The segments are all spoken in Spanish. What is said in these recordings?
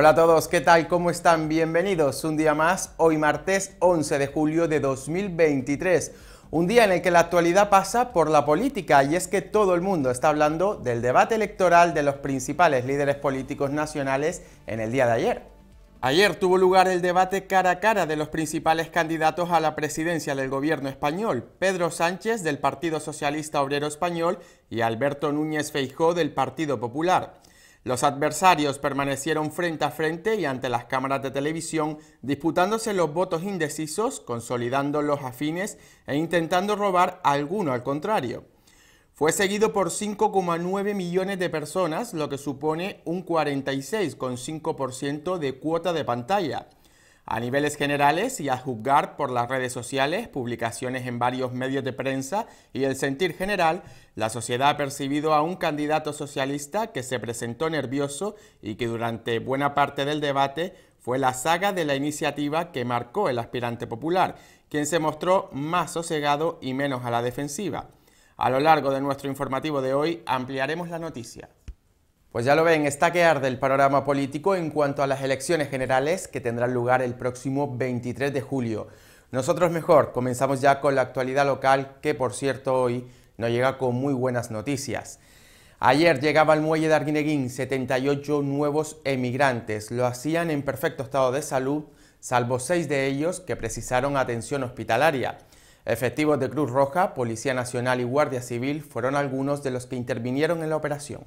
Hola a todos, ¿qué tal? ¿Cómo están? Bienvenidos un día más, hoy martes 11 de julio de 2023. Un día en el que la actualidad pasa por la política y es que todo el mundo está hablando del debate electoral de los principales líderes políticos nacionales en el día de ayer. Ayer tuvo lugar el debate cara a cara de los principales candidatos a la presidencia del gobierno español, Pedro Sánchez del Partido Socialista Obrero Español y Alberto Núñez Feijó del Partido Popular. Los adversarios permanecieron frente a frente y ante las cámaras de televisión, disputándose los votos indecisos, consolidando los afines e intentando robar alguno al contrario. Fue seguido por 5,9 millones de personas, lo que supone un 46,5% de cuota de pantalla. A niveles generales y a juzgar por las redes sociales, publicaciones en varios medios de prensa y el sentir general, la sociedad ha percibido a un candidato socialista que se presentó nervioso y que durante buena parte del debate fue la saga de la iniciativa que marcó el aspirante popular, quien se mostró más sosegado y menos a la defensiva. A lo largo de nuestro informativo de hoy ampliaremos la noticia. Pues ya lo ven, está que arde el panorama político en cuanto a las elecciones generales que tendrán lugar el próximo 23 de julio. Nosotros mejor, comenzamos ya con la actualidad local que por cierto hoy no llega con muy buenas noticias. Ayer llegaba al muelle de Arguineguín 78 nuevos emigrantes. Lo hacían en perfecto estado de salud, salvo seis de ellos que precisaron atención hospitalaria. Efectivos de Cruz Roja, Policía Nacional y Guardia Civil fueron algunos de los que intervinieron en la operación.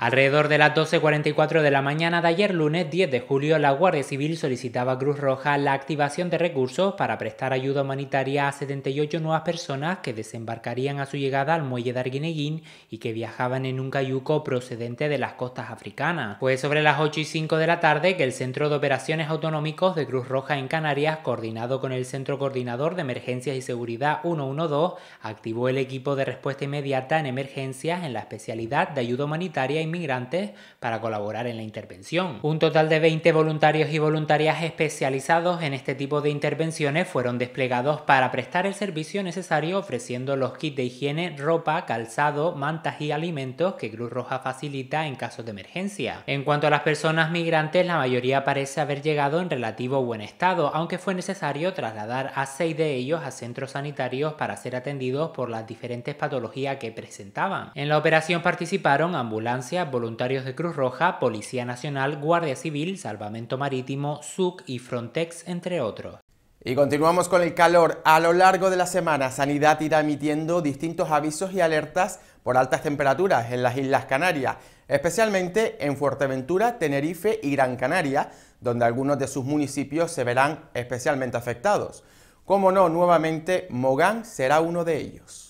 Alrededor de las 12.44 de la mañana de ayer lunes 10 de julio, la Guardia Civil solicitaba a Cruz Roja la activación de recursos para prestar ayuda humanitaria a 78 nuevas personas que desembarcarían a su llegada al muelle de Arguineguín y que viajaban en un cayuco procedente de las costas africanas. Fue sobre las 8 y 5 de la tarde que el Centro de Operaciones Autonómicos de Cruz Roja en Canarias, coordinado con el Centro Coordinador de Emergencias y Seguridad 112, activó el equipo de respuesta inmediata en emergencias en la especialidad de ayuda humanitaria y migrantes para colaborar en la intervención. Un total de 20 voluntarios y voluntarias especializados en este tipo de intervenciones fueron desplegados para prestar el servicio necesario ofreciendo los kits de higiene, ropa, calzado, mantas y alimentos que Cruz Roja facilita en casos de emergencia. En cuanto a las personas migrantes, la mayoría parece haber llegado en relativo buen estado, aunque fue necesario trasladar a seis de ellos a centros sanitarios para ser atendidos por las diferentes patologías que presentaban. En la operación participaron ambulancias, voluntarios de Cruz Roja, Policía Nacional, Guardia Civil, Salvamento Marítimo, SUC y Frontex, entre otros. Y continuamos con el calor. A lo largo de la semana, Sanidad irá emitiendo distintos avisos y alertas por altas temperaturas en las Islas Canarias, especialmente en Fuerteventura, Tenerife y Gran Canaria, donde algunos de sus municipios se verán especialmente afectados. Como no, nuevamente, Mogán será uno de ellos.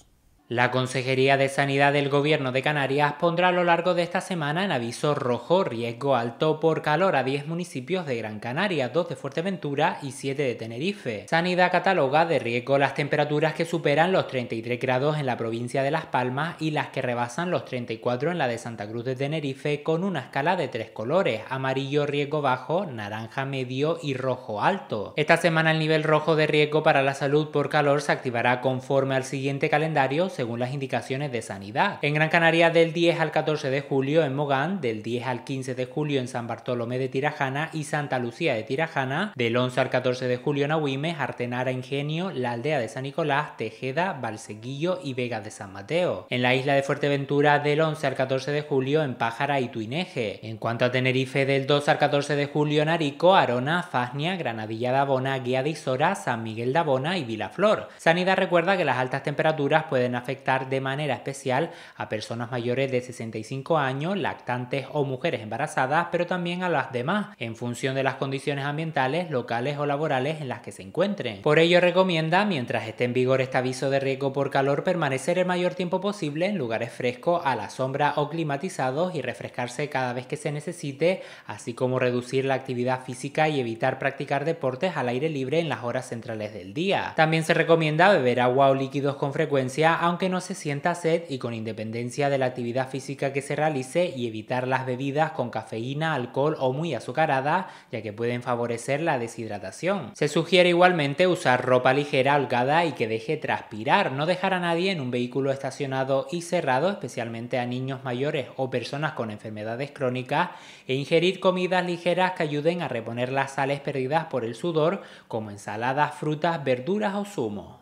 La Consejería de Sanidad del Gobierno de Canarias pondrá a lo largo de esta semana en aviso rojo riesgo alto por calor a 10 municipios de Gran Canaria, 2 de Fuerteventura y 7 de Tenerife. Sanidad cataloga de riesgo las temperaturas que superan los 33 grados en la provincia de Las Palmas y las que rebasan los 34 en la de Santa Cruz de Tenerife con una escala de tres colores, amarillo riesgo bajo, naranja medio y rojo alto. Esta semana el nivel rojo de riesgo para la salud por calor se activará conforme al siguiente calendario según las indicaciones de sanidad. En Gran Canaria del 10 al 14 de julio en Mogán, del 10 al 15 de julio en San Bartolomé de Tirajana y Santa Lucía de Tirajana, del 11 al 14 de julio en Agüimes, Artenara, Ingenio, la aldea de San Nicolás, Tejeda, Balseguillo y Vega de San Mateo. En la isla de Fuerteventura del 11 al 14 de julio en Pájara y Tuineje. En cuanto a Tenerife del 2 al 14 de julio en Arico, Arona, Fasnia, Granadilla de Abona, Guía de Isora, San Miguel de Abona y Vilaflor. Sanidad recuerda que las altas temperaturas pueden afectar de manera especial a personas mayores de 65 años, lactantes o mujeres embarazadas, pero también a las demás, en función de las condiciones ambientales, locales o laborales en las que se encuentren. Por ello recomienda, mientras esté en vigor este aviso de riesgo por calor, permanecer el mayor tiempo posible en lugares frescos, a la sombra o climatizados y refrescarse cada vez que se necesite, así como reducir la actividad física y evitar practicar deportes al aire libre en las horas centrales del día. También se recomienda beber agua o líquidos con frecuencia, aunque que no se sienta sed y con independencia de la actividad física que se realice y evitar las bebidas con cafeína, alcohol o muy azucarada, ya que pueden favorecer la deshidratación. Se sugiere igualmente usar ropa ligera, holgada y que deje transpirar, no dejar a nadie en un vehículo estacionado y cerrado, especialmente a niños mayores o personas con enfermedades crónicas, e ingerir comidas ligeras que ayuden a reponer las sales perdidas por el sudor, como ensaladas, frutas, verduras o zumos.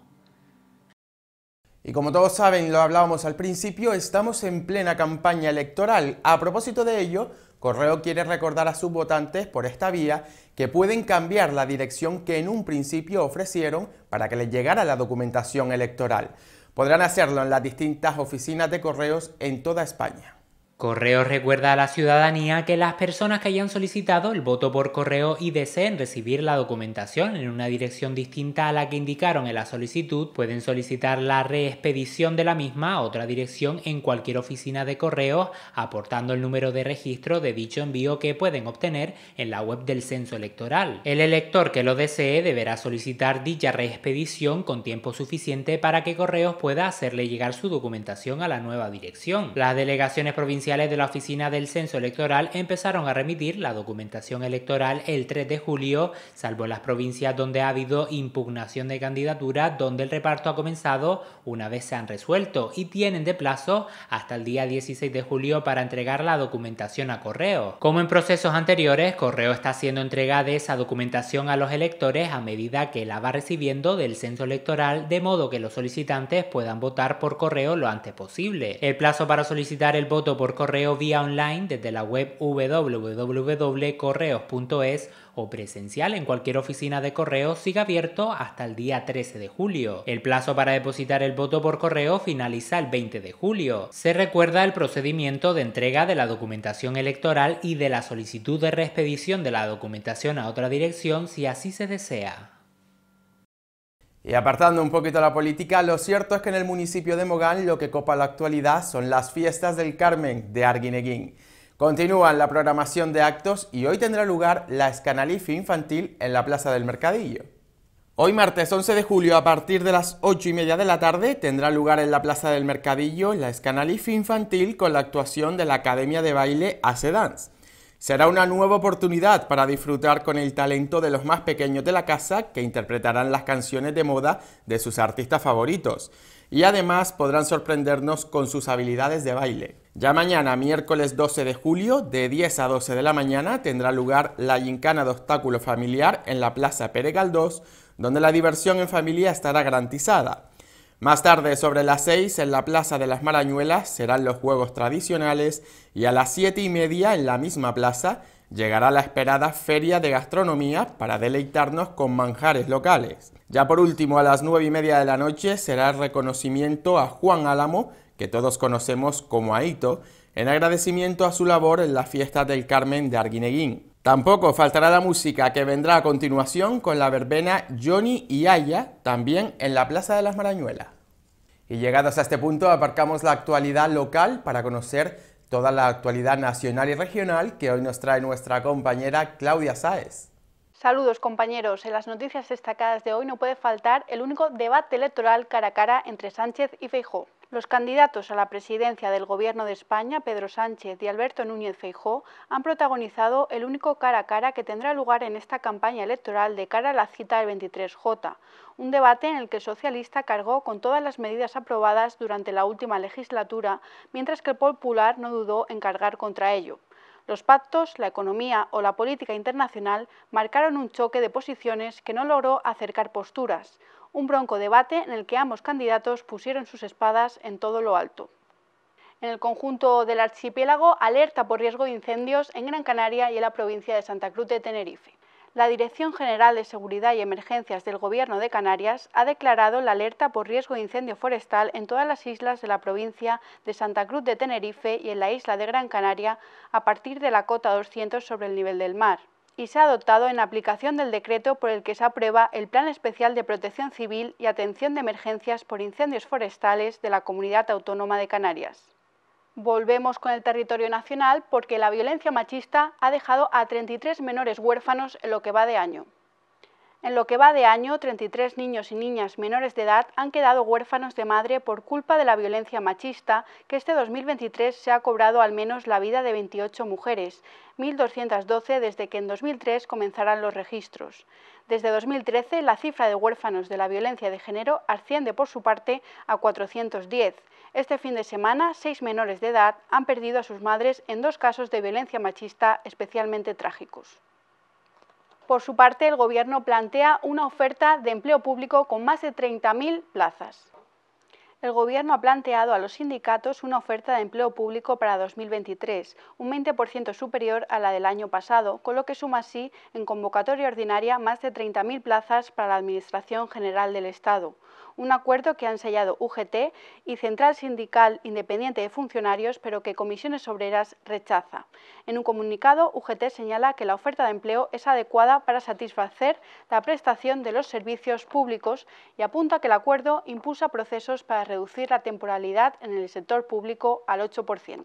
Y como todos saben, lo hablábamos al principio, estamos en plena campaña electoral. A propósito de ello, Correo quiere recordar a sus votantes por esta vía que pueden cambiar la dirección que en un principio ofrecieron para que les llegara la documentación electoral. Podrán hacerlo en las distintas oficinas de correos en toda España. Correos recuerda a la ciudadanía que las personas que hayan solicitado el voto por correo y deseen recibir la documentación en una dirección distinta a la que indicaron en la solicitud pueden solicitar la reexpedición de la misma a otra dirección en cualquier oficina de correos aportando el número de registro de dicho envío que pueden obtener en la web del censo electoral. El elector que lo desee deberá solicitar dicha reexpedición con tiempo suficiente para que correos pueda hacerle llegar su documentación a la nueva dirección. Las delegaciones provinciales de la Oficina del Censo Electoral empezaron a remitir la documentación electoral el 3 de julio, salvo en las provincias donde ha habido impugnación de candidatura, donde el reparto ha comenzado una vez se han resuelto y tienen de plazo hasta el día 16 de julio para entregar la documentación a correo. Como en procesos anteriores, correo está siendo entregada de esa documentación a los electores a medida que la va recibiendo del censo electoral, de modo que los solicitantes puedan votar por correo lo antes posible. El plazo para solicitar el voto por correo vía online desde la web www.correos.es o presencial en cualquier oficina de correo sigue abierto hasta el día 13 de julio. El plazo para depositar el voto por correo finaliza el 20 de julio. Se recuerda el procedimiento de entrega de la documentación electoral y de la solicitud de reexpedición de la documentación a otra dirección si así se desea. Y apartando un poquito la política, lo cierto es que en el municipio de Mogán lo que copa la actualidad son las fiestas del Carmen de Arguineguín. Continúan la programación de actos y hoy tendrá lugar la escanalife infantil en la Plaza del Mercadillo. Hoy martes 11 de julio a partir de las 8 y media de la tarde tendrá lugar en la Plaza del Mercadillo la escanalife infantil con la actuación de la Academia de Baile Ace Dance. Será una nueva oportunidad para disfrutar con el talento de los más pequeños de la casa que interpretarán las canciones de moda de sus artistas favoritos y además podrán sorprendernos con sus habilidades de baile. Ya mañana, miércoles 12 de julio, de 10 a 12 de la mañana, tendrá lugar la gincana de obstáculo familiar en la Plaza Pere Galdós, donde la diversión en familia estará garantizada. Más tarde, sobre las 6, en la Plaza de las Marañuelas serán los juegos tradicionales y a las 7 y media, en la misma plaza, llegará la esperada Feria de Gastronomía para deleitarnos con manjares locales. Ya por último, a las 9 y media de la noche será el reconocimiento a Juan Álamo, que todos conocemos como Aito, en agradecimiento a su labor en la fiesta del Carmen de Arguineguín. Tampoco faltará la música que vendrá a continuación con la verbena Johnny y Aya, también en la Plaza de las Marañuelas. Y llegados a este punto aparcamos la actualidad local para conocer toda la actualidad nacional y regional que hoy nos trae nuestra compañera Claudia Sáez. Saludos compañeros, en las noticias destacadas de hoy no puede faltar el único debate electoral cara a cara entre Sánchez y Feijóo. Los candidatos a la presidencia del Gobierno de España, Pedro Sánchez y Alberto Núñez Feijó, han protagonizado el único cara a cara que tendrá lugar en esta campaña electoral de cara a la cita del 23J, un debate en el que el socialista cargó con todas las medidas aprobadas durante la última legislatura, mientras que el popular no dudó en cargar contra ello. Los pactos, la economía o la política internacional marcaron un choque de posiciones que no logró acercar posturas, un bronco debate en el que ambos candidatos pusieron sus espadas en todo lo alto. En el conjunto del archipiélago, alerta por riesgo de incendios en Gran Canaria y en la provincia de Santa Cruz de Tenerife la Dirección General de Seguridad y Emergencias del Gobierno de Canarias ha declarado la alerta por riesgo de incendio forestal en todas las islas de la provincia de Santa Cruz de Tenerife y en la isla de Gran Canaria a partir de la cota 200 sobre el nivel del mar y se ha adoptado en aplicación del decreto por el que se aprueba el Plan Especial de Protección Civil y Atención de Emergencias por Incendios Forestales de la Comunidad Autónoma de Canarias. Volvemos con el territorio nacional porque la violencia machista ha dejado a 33 menores huérfanos en lo que va de año. En lo que va de año, 33 niños y niñas menores de edad han quedado huérfanos de madre por culpa de la violencia machista que este 2023 se ha cobrado al menos la vida de 28 mujeres, 1.212 desde que en 2003 comenzaran los registros. Desde 2013, la cifra de huérfanos de la violencia de género asciende por su parte a 410. Este fin de semana, seis menores de edad han perdido a sus madres en dos casos de violencia machista especialmente trágicos. Por su parte, el Gobierno plantea una oferta de empleo público con más de 30.000 plazas. El Gobierno ha planteado a los sindicatos una oferta de empleo público para 2023, un 20% superior a la del año pasado, con lo que suma así en convocatoria ordinaria más de 30.000 plazas para la Administración General del Estado, un acuerdo que han sellado UGT y Central Sindical Independiente de Funcionarios, pero que Comisiones Obreras rechaza. En un comunicado, UGT señala que la oferta de empleo es adecuada para satisfacer la prestación de los servicios públicos y apunta que el acuerdo impulsa procesos para reducir la temporalidad en el sector público al 8%.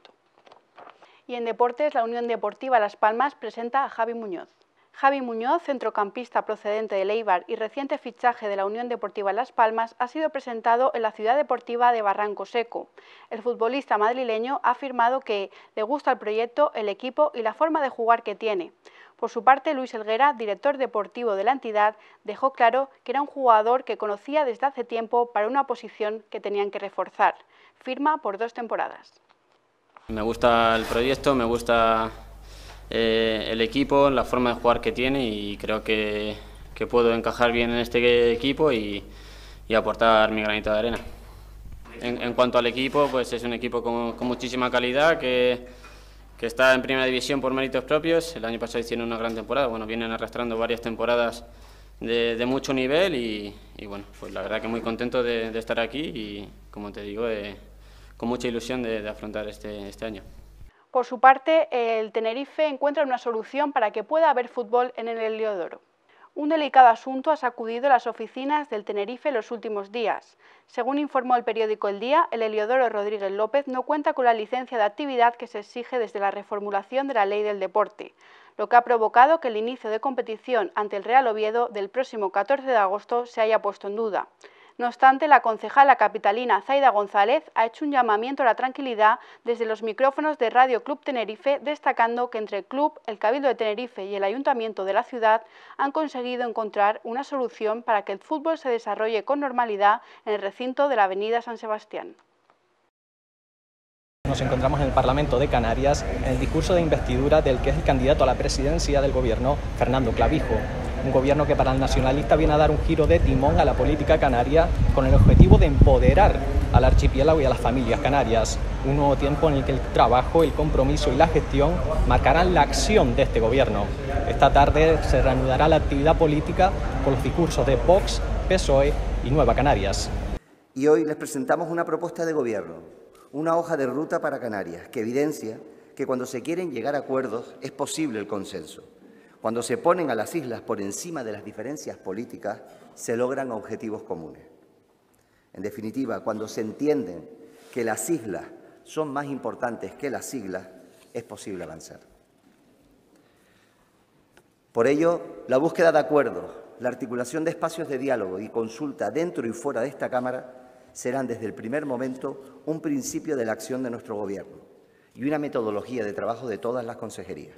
Y en deportes, la Unión Deportiva Las Palmas presenta a Javi Muñoz. Javi Muñoz, centrocampista procedente de Leibar y reciente fichaje de la Unión Deportiva Las Palmas, ha sido presentado en la ciudad deportiva de Barranco Seco. El futbolista madrileño ha afirmado que le gusta el proyecto, el equipo y la forma de jugar que tiene. Por su parte, Luis Elguera, director deportivo de la entidad, dejó claro que era un jugador que conocía desde hace tiempo para una posición que tenían que reforzar. Firma por dos temporadas. Me gusta el proyecto, me gusta eh, el equipo, la forma de jugar que tiene y creo que, que puedo encajar bien en este equipo y, y aportar mi granito de arena. En, cuanto al equipo, pues es un equipo con, muchísima calidad que, que, está en primera división por méritos propios. El año pasado hicieron una gran temporada, bueno, vienen arrastrando varias temporadas de, mucho nivel y, bueno, pues la verdad que muy contento de, estar aquí y como te digo, eh, con mucha ilusión de, de afrontar este, este año. Por su parte, el Tenerife encuentra una solución para que pueda haber fútbol en el Heliodoro. Un delicado asunto ha sacudido las oficinas del Tenerife los últimos días. Según informó el periódico El Día, el Heliodoro Rodríguez López no cuenta con la licencia de actividad que se exige desde la reformulación de la Ley del Deporte, lo que ha provocado que el inicio de competición ante el Real Oviedo del próximo 14 de agosto se haya puesto en duda. No obstante, la concejala capitalina Zaida González ha hecho un llamamiento a la tranquilidad desde los micrófonos de Radio Club Tenerife, destacando que entre el club, el Cabildo de Tenerife y el Ayuntamiento de la ciudad han conseguido encontrar una solución para que el fútbol se desarrolle con normalidad en el recinto de la Avenida San Sebastián. Nos encontramos en el Parlamento de Canarias en el discurso de investidura del que es el candidato a la presidencia del Gobierno, Fernando Clavijo un gobierno que para el nacionalista viene a dar un giro de timón a la política canaria con el objetivo de empoderar al archipiélago y a las familias canarias, un nuevo tiempo en el que el trabajo, el compromiso y la gestión marcarán la acción de este gobierno. Esta tarde se reanudará la actividad política con los discursos de Vox, PSOE y Nueva Canarias. Y hoy les presentamos una propuesta de gobierno, una hoja de ruta para Canarias que evidencia que cuando se quieren llegar a acuerdos es posible el consenso cuando se ponen a las islas por encima de las diferencias políticas, se logran objetivos comunes. En definitiva, cuando se entienden que las islas son más importantes que las siglas, es posible avanzar. Por ello, la búsqueda de acuerdos, la articulación de espacios de diálogo y consulta dentro y fuera de esta Cámara serán desde el primer momento un principio de la acción de nuestro Gobierno y una metodología de trabajo de todas las consejerías.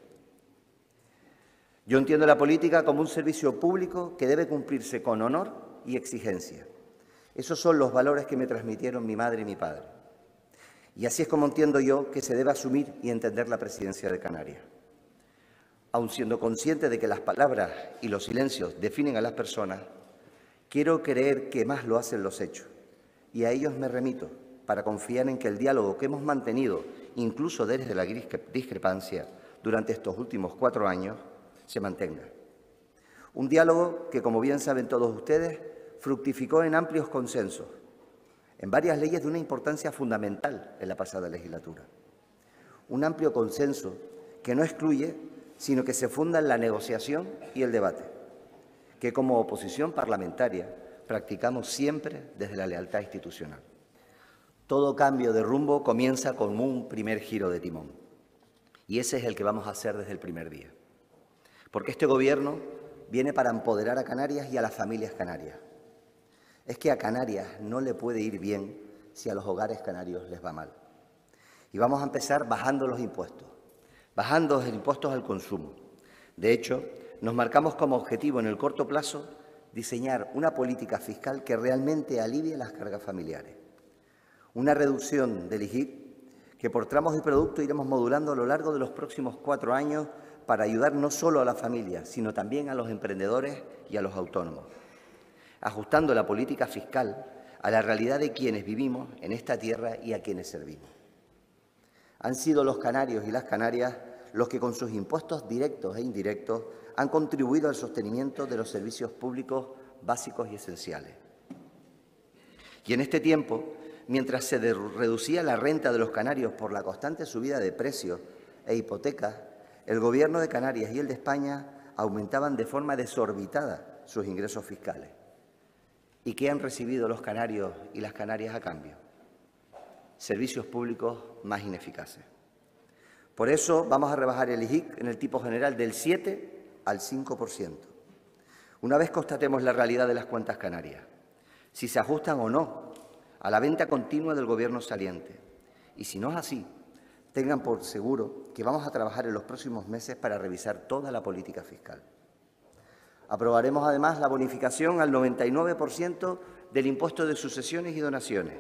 Yo entiendo la política como un servicio público que debe cumplirse con honor y exigencia. Esos son los valores que me transmitieron mi madre y mi padre. Y así es como entiendo yo que se debe asumir y entender la presidencia de Canarias. Aun siendo consciente de que las palabras y los silencios definen a las personas, quiero creer que más lo hacen los hechos. Y a ellos me remito para confiar en que el diálogo que hemos mantenido, incluso desde la discrepancia, durante estos últimos cuatro años, se mantenga. Un diálogo que, como bien saben todos ustedes, fructificó en amplios consensos, en varias leyes de una importancia fundamental en la pasada legislatura. Un amplio consenso que no excluye, sino que se funda en la negociación y el debate, que como oposición parlamentaria practicamos siempre desde la lealtad institucional. Todo cambio de rumbo comienza con un primer giro de timón, y ese es el que vamos a hacer desde el primer día. Porque este gobierno viene para empoderar a Canarias y a las familias canarias. Es que a Canarias no le puede ir bien si a los hogares canarios les va mal. Y vamos a empezar bajando los impuestos, bajando los impuestos al consumo. De hecho, nos marcamos como objetivo en el corto plazo diseñar una política fiscal que realmente alivie las cargas familiares. Una reducción del IGIP que por tramos de producto iremos modulando a lo largo de los próximos cuatro años para ayudar no solo a la familia, sino también a los emprendedores y a los autónomos, ajustando la política fiscal a la realidad de quienes vivimos en esta tierra y a quienes servimos. Han sido los canarios y las canarias los que con sus impuestos directos e indirectos han contribuido al sostenimiento de los servicios públicos básicos y esenciales. Y en este tiempo, mientras se reducía la renta de los canarios por la constante subida de precios e hipotecas, el Gobierno de Canarias y el de España aumentaban de forma desorbitada sus ingresos fiscales. ¿Y qué han recibido los canarios y las canarias a cambio? Servicios públicos más ineficaces. Por eso vamos a rebajar el IGIC en el tipo general del 7 al 5%. Una vez constatemos la realidad de las cuentas canarias, si se ajustan o no a la venta continua del Gobierno saliente. Y si no es así, Tengan por seguro que vamos a trabajar en los próximos meses para revisar toda la política fiscal. Aprobaremos además la bonificación al 99% del impuesto de sucesiones y donaciones.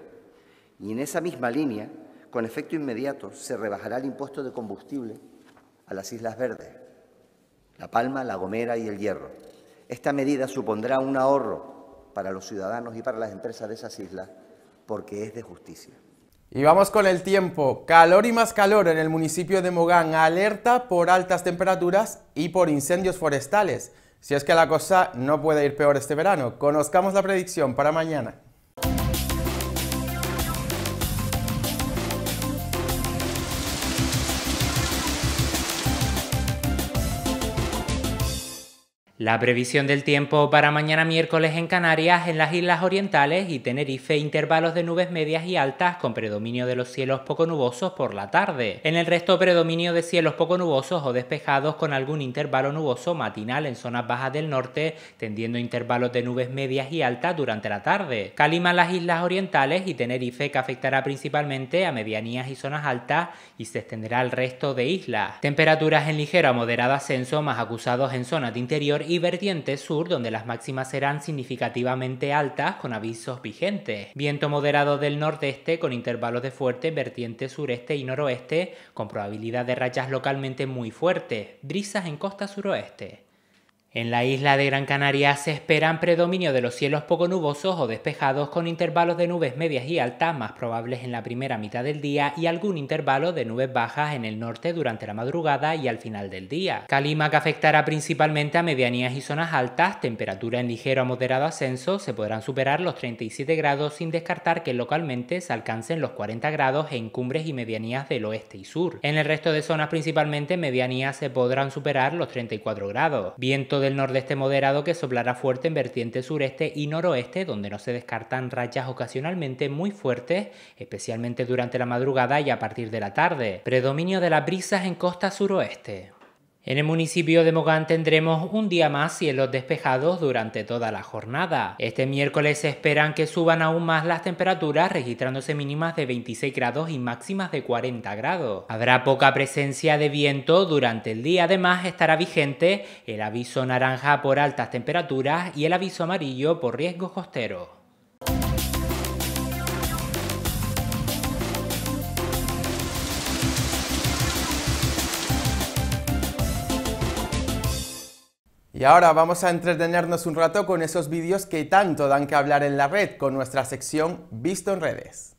Y en esa misma línea, con efecto inmediato, se rebajará el impuesto de combustible a las Islas Verdes, La Palma, La Gomera y El Hierro. Esta medida supondrá un ahorro para los ciudadanos y para las empresas de esas islas porque es de justicia. Y vamos con el tiempo. Calor y más calor en el municipio de Mogán. Alerta por altas temperaturas y por incendios forestales. Si es que la cosa no puede ir peor este verano. Conozcamos la predicción para mañana. La previsión del tiempo para mañana miércoles en Canarias, en las Islas Orientales y Tenerife, intervalos de nubes medias y altas con predominio de los cielos poco nubosos por la tarde. En el resto, predominio de cielos poco nubosos o despejados con algún intervalo nuboso matinal en zonas bajas del norte, tendiendo intervalos de nubes medias y altas durante la tarde. Calima en las Islas Orientales y Tenerife que afectará principalmente a medianías y zonas altas y se extenderá al resto de islas. Temperaturas en ligero a moderado ascenso más acusados en zonas de interior y y vertiente sur donde las máximas serán significativamente altas con avisos vigentes. Viento moderado del nordeste con intervalos de fuerte vertiente sureste y noroeste con probabilidad de rayas localmente muy fuertes, brisas en costa suroeste. En la isla de Gran Canaria se esperan predominio de los cielos poco nubosos o despejados con intervalos de nubes medias y altas más probables en la primera mitad del día y algún intervalo de nubes bajas en el norte durante la madrugada y al final del día. Calima que afectará principalmente a medianías y zonas altas, temperatura en ligero a moderado ascenso, se podrán superar los 37 grados sin descartar que localmente se alcancen los 40 grados en cumbres y medianías del oeste y sur. En el resto de zonas principalmente medianías se podrán superar los 34 grados. Viento de del nordeste moderado que soplará fuerte en vertiente sureste y noroeste, donde no se descartan rayas ocasionalmente muy fuertes, especialmente durante la madrugada y a partir de la tarde. Predominio de las brisas en costa suroeste. En el municipio de Mogán tendremos un día más cielos despejados durante toda la jornada. Este miércoles se esperan que suban aún más las temperaturas, registrándose mínimas de 26 grados y máximas de 40 grados. Habrá poca presencia de viento durante el día, además estará vigente el aviso naranja por altas temperaturas y el aviso amarillo por riesgos costeros. Y ahora vamos a entretenernos un rato con esos vídeos que tanto dan que hablar en la red con nuestra sección Visto en redes.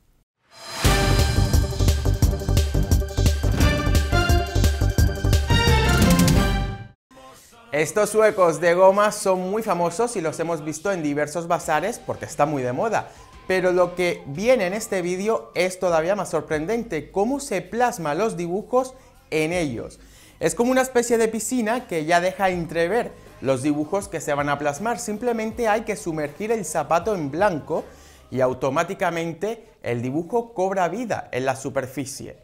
Estos huecos de goma son muy famosos y los hemos visto en diversos bazares porque está muy de moda. Pero lo que viene en este vídeo es todavía más sorprendente, cómo se plasma los dibujos en ellos. Es como una especie de piscina que ya deja entrever los dibujos que se van a plasmar, simplemente hay que sumergir el zapato en blanco y automáticamente el dibujo cobra vida en la superficie.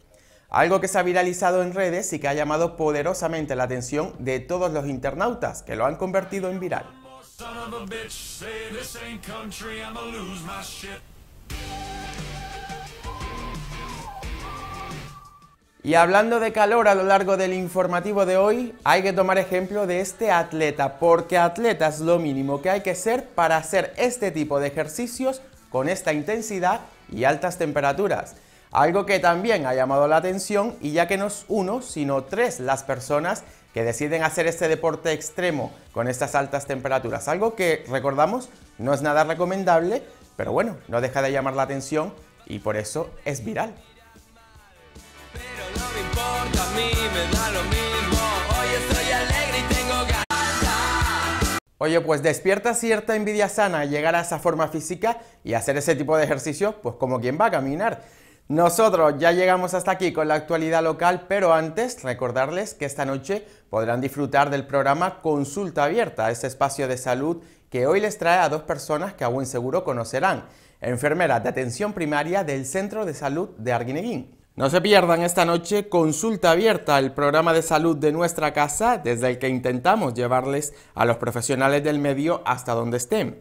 Algo que se ha viralizado en redes y que ha llamado poderosamente la atención de todos los internautas, que lo han convertido en viral. Y hablando de calor a lo largo del informativo de hoy, hay que tomar ejemplo de este atleta, porque atleta es lo mínimo que hay que ser para hacer este tipo de ejercicios con esta intensidad y altas temperaturas. Algo que también ha llamado la atención y ya que no es uno, sino tres las personas que deciden hacer este deporte extremo con estas altas temperaturas. Algo que, recordamos, no es nada recomendable, pero bueno, no deja de llamar la atención y por eso es viral. Oye, pues despierta cierta envidia sana llegar a esa forma física y hacer ese tipo de ejercicio, pues como quien va a caminar. Nosotros ya llegamos hasta aquí con la actualidad local, pero antes recordarles que esta noche podrán disfrutar del programa Consulta Abierta, ese espacio de salud que hoy les trae a dos personas que a buen seguro conocerán, enfermeras de atención primaria del Centro de Salud de Arguineguín. No se pierdan esta noche Consulta Abierta, el programa de salud de nuestra casa, desde el que intentamos llevarles a los profesionales del medio hasta donde estén.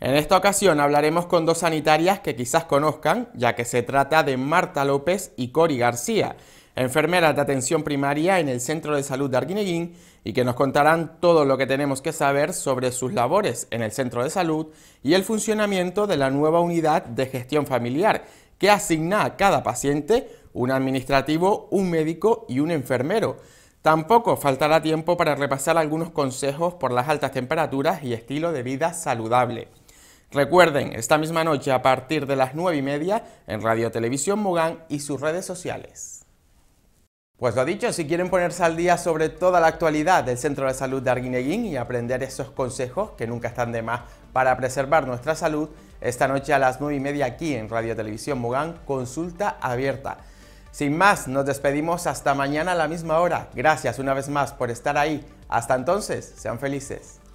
En esta ocasión hablaremos con dos sanitarias que quizás conozcan, ya que se trata de Marta López y Cori García, enfermeras de atención primaria en el Centro de Salud de Arguineguín y que nos contarán todo lo que tenemos que saber sobre sus labores en el Centro de Salud y el funcionamiento de la nueva unidad de gestión familiar que asigna a cada paciente un administrativo, un médico y un enfermero. Tampoco faltará tiempo para repasar algunos consejos por las altas temperaturas y estilo de vida saludable. Recuerden, esta misma noche a partir de las 9 y media en Radio Televisión Mogán y sus redes sociales. Pues lo dicho, si quieren ponerse al día sobre toda la actualidad del Centro de Salud de Arguineguín y aprender esos consejos que nunca están de más para preservar nuestra salud, esta noche a las 9 y media aquí en Radio Televisión Mogán, consulta abierta. Sin más, nos despedimos hasta mañana a la misma hora. Gracias una vez más por estar ahí. Hasta entonces, sean felices.